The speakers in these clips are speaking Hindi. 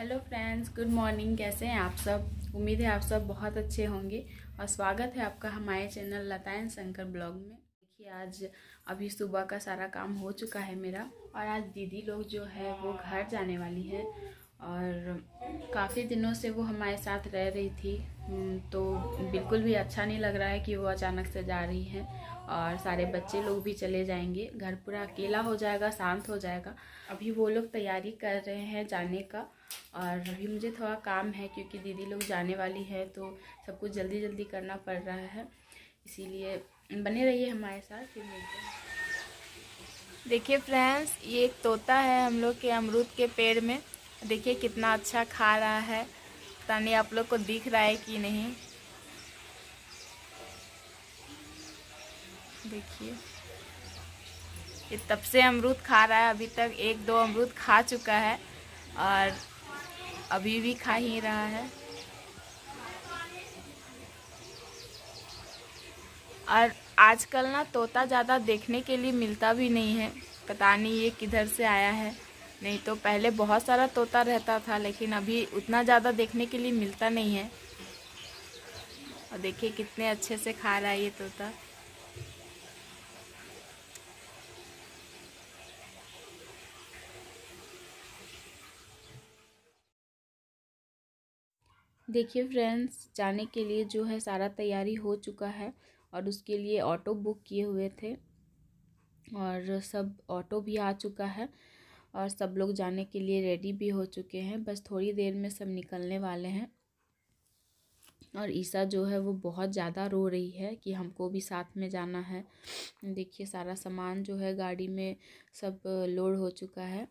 हेलो फ्रेंड्स गुड मॉर्निंग कैसे हैं आप सब उम्मीद है आप सब बहुत अच्छे होंगे और स्वागत है आपका हमारे चैनल लतायन शंकर ब्लॉग में देखिए आज अभी सुबह का सारा काम हो चुका है मेरा और आज दीदी लोग जो है वो घर जाने वाली है और काफ़ी दिनों से वो हमारे साथ रह रही थी हम्म, तो बिल्कुल भी अच्छा नहीं लग रहा है कि वो अचानक से जा रही हैं और सारे बच्चे लोग भी चले जाएंगे घर पूरा अकेला हो जाएगा शांत हो जाएगा अभी वो लोग तैयारी कर रहे हैं जाने का और अभी मुझे थोड़ा काम है क्योंकि दीदी लोग जाने वाली है तो सब कुछ जल्दी जल्दी करना पड़ रहा है इसीलिए बने रहिए हमारे साथ फिर मिलते हैं देखिए फ्रेंड्स ये एक तोता है हम लोग के अमरूद के पेड़ में देखिए कितना अच्छा खा रहा है पता नहीं आप लोग को दिख रहा है कि नहीं देखिए ये तब से अमरूद खा रहा है अभी तक एक दो अमरूद खा चुका है और अभी भी खा ही रहा है और आजकल ना तोता ज़्यादा देखने के लिए मिलता भी नहीं है पता नहीं ये किधर से आया है नहीं तो पहले बहुत सारा तोता रहता था लेकिन अभी उतना ज़्यादा देखने के लिए मिलता नहीं है और देखिए कितने अच्छे से खा रहा है ये तोता देखिए फ्रेंड्स जाने के लिए जो है सारा तैयारी हो चुका है और उसके लिए ऑटो बुक किए हुए थे और सब ऑटो भी आ चुका है और सब लोग जाने के लिए रेडी भी हो चुके हैं बस थोड़ी देर में सब निकलने वाले हैं और ईसा जो है वो बहुत ज़्यादा रो रही है कि हमको भी साथ में जाना है देखिए सारा सामान जो है गाड़ी में सब लोड हो चुका है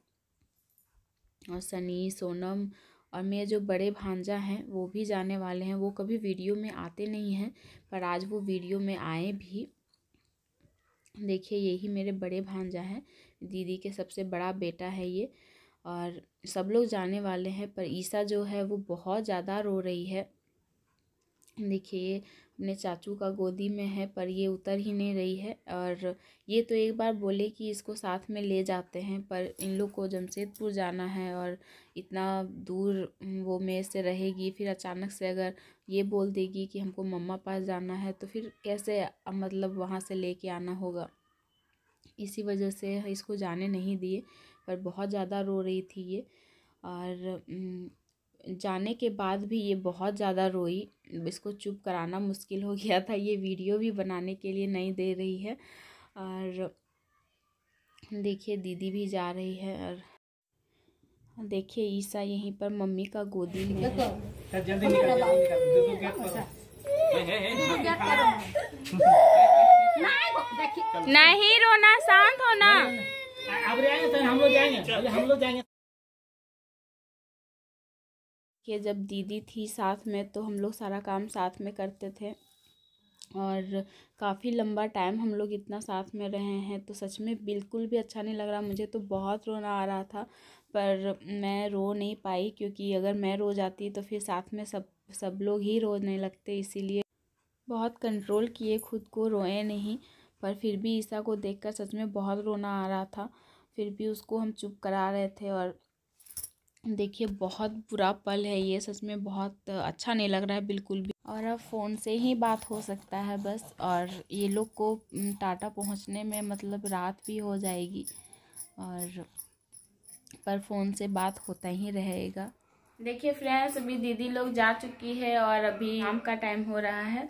और सनी सोनम और मेरे जो बड़े भांजा हैं वो भी जाने वाले हैं वो कभी वीडियो में आते नहीं हैं पर आज वो वीडियो में आए भी देखिए यही मेरे बड़े भांजा हैं दीदी के सबसे बड़ा बेटा है ये और सब लोग जाने वाले हैं पर ईसा जो है वो बहुत ज़्यादा रो रही है देखिए अपने चाचू का गोदी में है पर ये उतर ही नहीं रही है और ये तो एक बार बोले कि इसको साथ में ले जाते हैं पर इन लोग को जमशेदपुर जाना है और इतना दूर वो मेरे से रहेगी फिर अचानक से अगर ये बोल देगी कि हमको मम्मा पास जाना है तो फिर कैसे मतलब वहाँ से कर आना होगा इसी वजह से इसको जाने नहीं दिए पर बहुत ज़्यादा रो रही थी ये और जाने के बाद भी ये बहुत ज़्यादा रोई इसको चुप कराना मुश्किल हो गया था ये वीडियो भी बनाने के लिए नहीं दे रही है और देखिए दीदी भी जा रही है और देखिए ईसा यहीं पर मम्मी का गोदी में है नहीं रोना शांत होना हम लोग जाएंगे हम लोग जाएंगे कि जब दीदी थी साथ में तो हम लोग सारा काम साथ में करते थे और काफ़ी लंबा टाइम हम लोग इतना साथ में रहे हैं तो सच में बिल्कुल भी अच्छा नहीं लग रहा मुझे तो बहुत रोना आ रहा था पर मैं रो नहीं पाई क्योंकि अगर मैं रो जाती तो फिर साथ में सब सब लोग ही रोने लगते इसीलिए बहुत कंट्रोल किए खुद को रोए नहीं पर फिर भी ईसा को देखकर सच में बहुत रोना आ रहा था फिर भी उसको हम चुप करा रहे थे और देखिए बहुत बुरा पल है ये सच में बहुत अच्छा नहीं लग रहा है बिल्कुल भी और अब फ़ोन से ही बात हो सकता है बस और ये लोग को टाटा पहुंचने में मतलब रात भी हो जाएगी और पर फ़ोन से बात होता ही रहेगा देखिए फ्रेंड्स अभी दीदी लोग जा चुकी है और अभी शाम का टाइम हो रहा है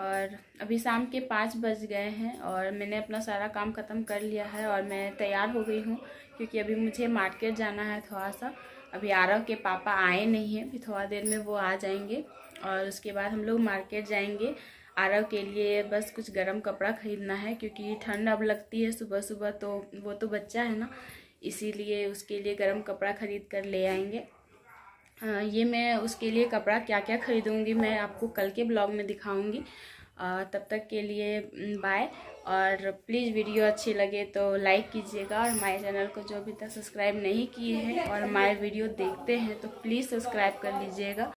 और अभी शाम के पाँच बज गए हैं और मैंने अपना सारा काम ख़त्म कर लिया है और मैं तैयार हो गई हूँ क्योंकि अभी मुझे मार्केट जाना है थोड़ा सा अभी आरव के पापा आए नहीं हैं अभी थोड़ा देर में वो आ जाएंगे और उसके बाद हम लोग मार्केट जाएंगे आरव के लिए बस कुछ गर्म कपड़ा ख़रीदना है क्योंकि ठंड अब लगती है सुबह सुबह तो वो तो बच्चा है ना इसीलिए उसके लिए गर्म कपड़ा ख़रीद कर ले आएंगे ये मैं उसके लिए कपड़ा क्या क्या ख़रीदूँगी मैं आपको कल के ब्लॉग में दिखाऊँगी तब तक के लिए बाय और प्लीज़ वीडियो अच्छी लगे तो लाइक कीजिएगा और माय चैनल को जो अभी तक सब्सक्राइब नहीं किए हैं और माय वीडियो देखते हैं तो प्लीज़ सब्सक्राइब कर लीजिएगा